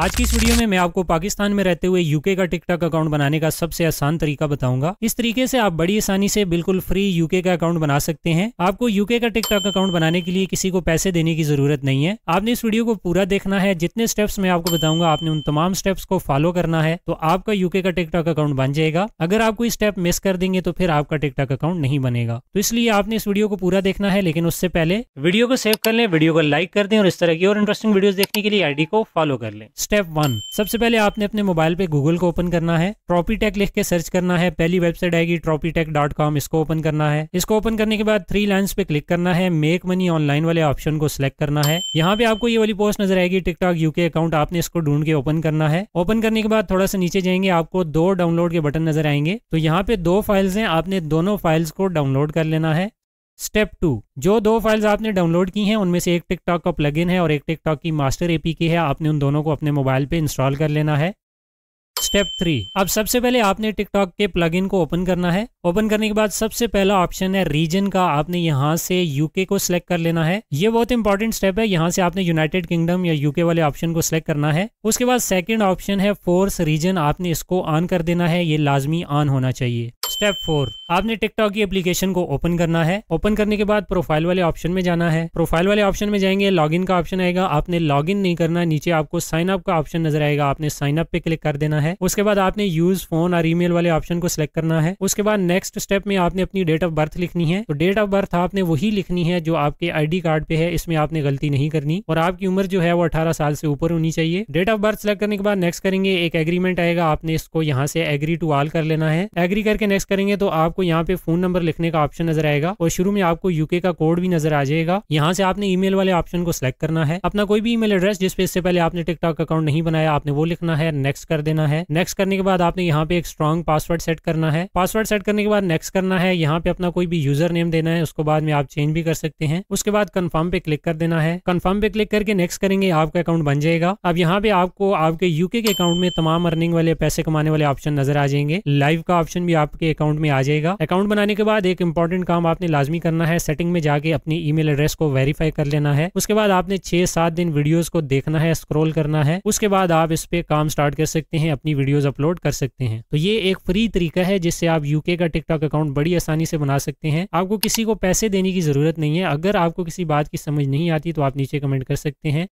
आज की इस वीडियो में मैं आपको पाकिस्तान में रहते हुए यूके का टिकटॉक अकाउंट बनाने का सबसे आसान तरीका बताऊंगा इस तरीके से आप बड़ी आसानी से बिल्कुल फ्री यूके का अकाउंट बना सकते हैं आपको यूके का टिकटॉक अकाउंट बनाने के लिए किसी को पैसे देने की जरूरत नहीं है आपने इस वीडियो को पूरा देखना है जितने स्टेप्स मैं आपको बताऊंगा आपने उन तमाम स्टेप्स को फॉलो करना है तो आपका यूके का टिकटॉक अकाउंट बन जाएगा अगर आप कोई स्टेप मिस कर देंगे तो फिर आपका टिकटॉक अकाउंट नहीं बनेगा तो इसलिए आपने इस वीडियो को पूरा देखना है लेकिन उससे पहले वीडियो को सेव कर लें वीडियो को लाइक कर दें और इस तरह की और इंटरेस्टिंग वीडियो देखने के लिए आईडी को फॉलो कर लें स्टेप वन सबसे पहले आपने अपने मोबाइल पे गूगल को ओपन करना है ट्रॉपी टेक लिख के सर्च करना है पहली वेबसाइट आएगी ट्रॉपी टेक डॉट कॉम इसको ओपन करना है इसको ओपन करने के बाद थ्री लाइन पे क्लिक करना है मेक मनी ऑनलाइन वाले ऑप्शन को सिलेक्ट करना है यहाँ पे आपको ये वाली पोस्ट नजर आएगी टिकटॉक यूके अकाउंट आपने इसको ढूंढ के ओपन करना है ओपन करने के बाद थोड़ा सा नीचे जाएंगे आपको दो डाउनलोड के बटन नजर आएंगे तो यहाँ पे दो फाइल्स हैं आपने दोनों फाइल्स को डाउनलोड कर लेना है स्टेप टू जो दो फाइल्स आपने डाउनलोड की हैं उनमें से एक टिकटॉक का प्लगइन है और एक टिकटॉक की मास्टर एपी की है आपने उन दोनों को अपने मोबाइल पे इंस्टॉल कर लेना है स्टेप थ्री अब सबसे पहले आपने टिकटॉक के प्लगइन को ओपन करना है ओपन करने के बाद सबसे पहला ऑप्शन है रीजन का आपने यहाँ से यूके को सिलेक्ट कर लेना है ये बहुत इंपॉर्टेंट स्टेप है यहाँ से आपने यूनाइटेड किंगडम या यूके वाले ऑप्शन को सिलेक्ट करना है उसके बाद सेकेंड ऑप्शन है फोर्स रीजन आपने इसको ऑन कर देना है ये लाजमी ऑन होना चाहिए स्टेप फोर आपने टिकटॉक की एप्लीकेशन को ओपन करना है ओपन करने के बाद प्रोफाइल वाले ऑप्शन में जाना है प्रोफाइल वाले ऑप्शन में जाएंगे लॉगिन का ऑप्शन आएगा आपने लॉगिन नहीं करना नीचे आपको साइन अप का ऑप्शन नजर आएगा आपने साइन अप पे क्लिक कर देना है उसके बाद आपने यूज फोन और ईमेल वाले ऑप्शन को सिलेक्ट करना है उसके बाद नेक्स्ट स्टेप में आपने अपनी डेट ऑफ बर्थ लिखनी है तो डेट ऑफ बर्थ आपने वही लिखनी है जो आपके आईडी कार्ड पे है इसमें आपने गलती नहीं करनी और आपकी उम्र जो है वो अठारह साल से ऊपर होनी चाहिए डेट ऑफ बर्थ सेलेक्ट करने के बाद नेक्स्ट करेंगे एक एग्रीमेंट आएगा आपने इसको यहाँ से एग्री टू ऑल कर लेना है एग्री करके नेक्स्ट करेंगे तो आपको यहाँ पे फोन नंबर लिखने का ऑप्शन नजर आएगा और शुरू में आपको यूके का कोड भी नजर आ जाएगा यहाँ से आपने ईमेल वाले ऑप्शन को सिलेक्ट करना है अपना कोई भी ईमेल एड्रेस जिसपे इससे पहले आपने टिकटॉक अकाउंट नहीं बनाया आपने वो लिखना है नेक्स्ट कर देना है नेक्स्ट करने के बाद आपने यहाँ पे एक स्ट्रॉन्ग पासवर्ड सेट करना है पासवर्ड सेट करने के बाद नेक्स्ट करना है यहाँ पे अपना कोई भी यूजर नेम देना है उसको बाद में आप चेंज भी कर सकते हैं उसके बाद कन्फर्म पे क्लिक कर देना है कन्फर्म पे क्लिक करके नेक्स्ट करेंगे आपका अकाउंट बन जाएगा अब यहाँ पे आपको आपके यूके के अकाउंट में तमाम अर्निंग वाले पैसे कमाने वाले ऑप्शन नजर आ जाएंगे लाइव का ऑप्शन भी आपके अकाउंट में आ जाएगा अकाउंट बनाने के बाद एक इंपॉर्टेंट काम आपने लाजमी करना है सेटिंग में जाके अपनी ईमेल एड्रेस को वेरीफाई कर लेना है उसके बाद आपने छह सात दिन वीडियो को देखना है स्क्रोल करना है उसके बाद आप इस पे काम स्टार्ट कर सकते हैं अपनी वीडियोज अपलोड कर सकते हैं तो ये एक फ्री तरीका है जिससे आप यूके का टिकटॉक अकाउंट बड़ी आसानी से बना सकते हैं आपको किसी को पैसे देने की जरूरत नहीं है अगर आपको किसी बात की समझ नहीं आती तो आप नीचे कमेंट कर सकते हैं